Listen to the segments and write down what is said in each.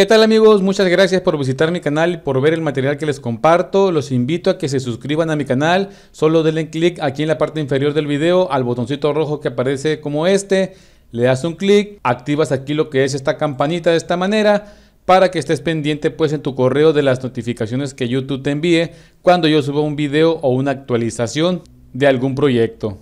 ¿Qué tal amigos? Muchas gracias por visitar mi canal y por ver el material que les comparto. Los invito a que se suscriban a mi canal. Solo denle clic aquí en la parte inferior del video al botoncito rojo que aparece como este. Le das un clic, activas aquí lo que es esta campanita de esta manera para que estés pendiente pues en tu correo de las notificaciones que YouTube te envíe cuando yo suba un video o una actualización de algún proyecto.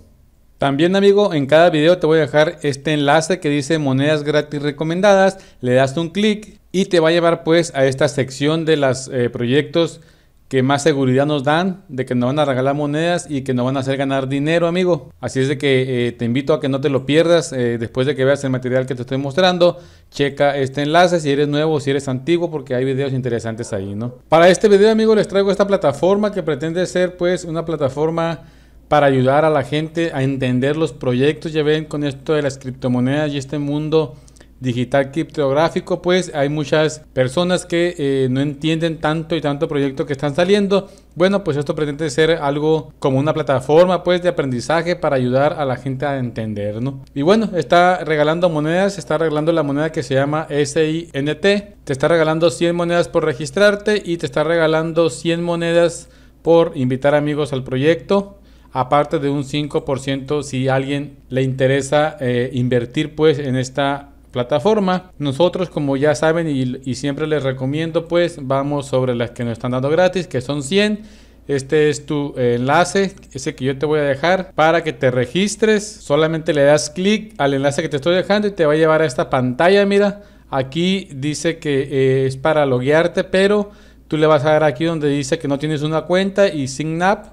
También amigo, en cada video te voy a dejar este enlace que dice monedas gratis recomendadas, le das un clic y te va a llevar pues a esta sección de los eh, proyectos que más seguridad nos dan de que nos van a regalar monedas y que nos van a hacer ganar dinero amigo. Así es de que eh, te invito a que no te lo pierdas eh, después de que veas el material que te estoy mostrando. Checa este enlace si eres nuevo o si eres antiguo porque hay videos interesantes ahí, ¿no? Para este video amigo les traigo esta plataforma que pretende ser pues una plataforma para ayudar a la gente a entender los proyectos. Ya ven con esto de las criptomonedas y este mundo digital criptográfico, pues hay muchas personas que eh, no entienden tanto y tanto proyecto que están saliendo. Bueno, pues esto pretende ser algo como una plataforma pues de aprendizaje para ayudar a la gente a entender, Y bueno, está regalando monedas, está regalando la moneda que se llama SINT, te está regalando 100 monedas por registrarte y te está regalando 100 monedas por invitar amigos al proyecto aparte de un 5% si alguien le interesa eh, invertir pues en esta plataforma. Nosotros, como ya saben y, siempre les recomiendo, pues vamos sobre las que nos están dando gratis, que son 100. Este es tu eh, enlace, ese que yo te voy a dejar para que te registres. Solamente le das clic al enlace que te estoy dejando y te va a llevar a esta pantalla. Mira, aquí dice que eh, es para loguearte, pero tú le vas a dar aquí donde dice que no tienes una cuenta y sign up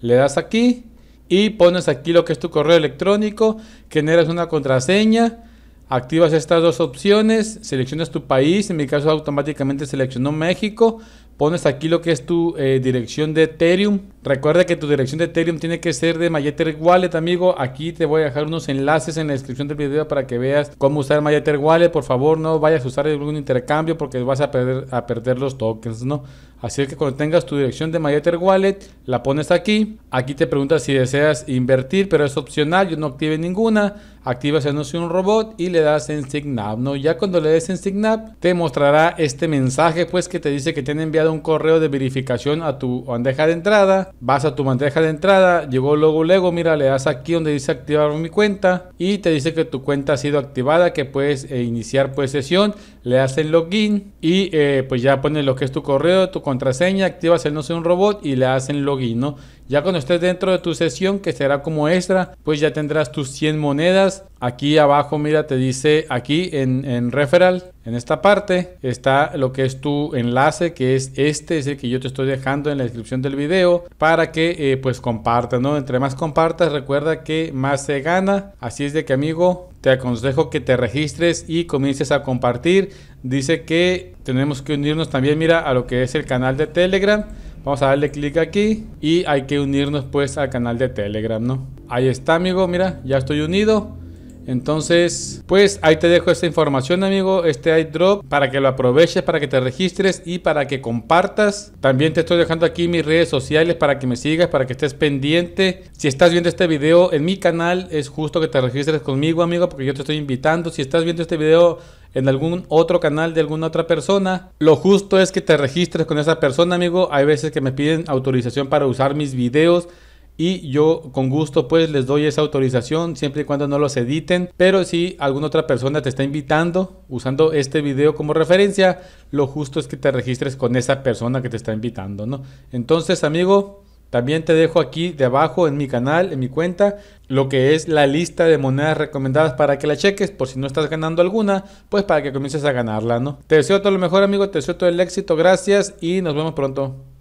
le das aquí y pones aquí lo que es tu correo electrónico, generas una contraseña, activas estas dos opciones, seleccionas tu país, en mi caso automáticamente seleccionó México, pones aquí lo que es tu eh, dirección de Ethereum. Recuerda que tu dirección de Ethereum tiene que ser de MyEtherWallet Wallet, amigo. Aquí te voy a dejar unos enlaces en la descripción del video para que veas cómo usar MyEtherWallet, Wallet. Por favor, no vayas a usar algún intercambio porque vas a perder, a perder los tokens, ¿no? Así que cuando tengas tu dirección de MyEther Wallet, la pones aquí. Aquí te pregunta si deseas invertir, pero es opcional. Yo no active ninguna. Activas anuncio un robot y le das en Sign ¿no? Ya cuando le des en Sign te mostrará este mensaje, pues, que te dice que te han enviado un correo de verificación a tu bandeja de entrada. Vas a tu bandeja de entrada, llegó luego, luego, mira, le das aquí donde dice activar mi cuenta y te dice que tu cuenta ha sido activada, que puedes eh, iniciar pues sesión, le hacen login y eh, pues ya pones lo que es tu correo, tu contraseña, activas el no soy un robot y le hacen login, ¿no? Ya cuando estés dentro de tu sesión, que será como extra, pues ya tendrás tus 100 monedas. Aquí abajo, mira, te dice aquí en, referral, en esta parte, está lo que es tu enlace, que es este, es el que yo te estoy dejando en la descripción del video, para que eh, pues compartas, ¿no? Entre más compartas, recuerda que más se gana. Así es de que, amigo, te aconsejo que te registres y comiences a compartir. Dice que tenemos que unirnos también, mira, a lo que es el canal de Telegram Vamos a darle clic aquí y hay que unirnos pues al canal de Telegram, ¿no? Ahí está, amigo, mira, ya estoy unido. Entonces, pues ahí te dejo esta información, amigo, este iDrop, para que lo aproveches, para que te registres y para que compartas. También te estoy dejando aquí mis redes sociales para que me sigas, para que estés pendiente. Si estás viendo este video en mi canal, es justo que te registres conmigo, amigo, porque yo te estoy invitando. Si estás viendo este video en algún otro canal de alguna otra persona. Lo justo es que te registres con esa persona, amigo. Hay veces que me piden autorización para usar mis videos y yo con gusto pues les doy esa autorización siempre y cuando no los editen pero si alguna otra persona te está invitando usando este video como referencia lo justo es que te registres con esa persona que te está invitando no entonces amigo también te dejo aquí de abajo en mi canal, en mi cuenta, lo que es la lista de monedas recomendadas para que la cheques. Por si no estás ganando alguna, pues para que comiences a ganarla, ¿no? Te deseo todo lo mejor, amigo. Te deseo todo el éxito. Gracias y nos vemos pronto.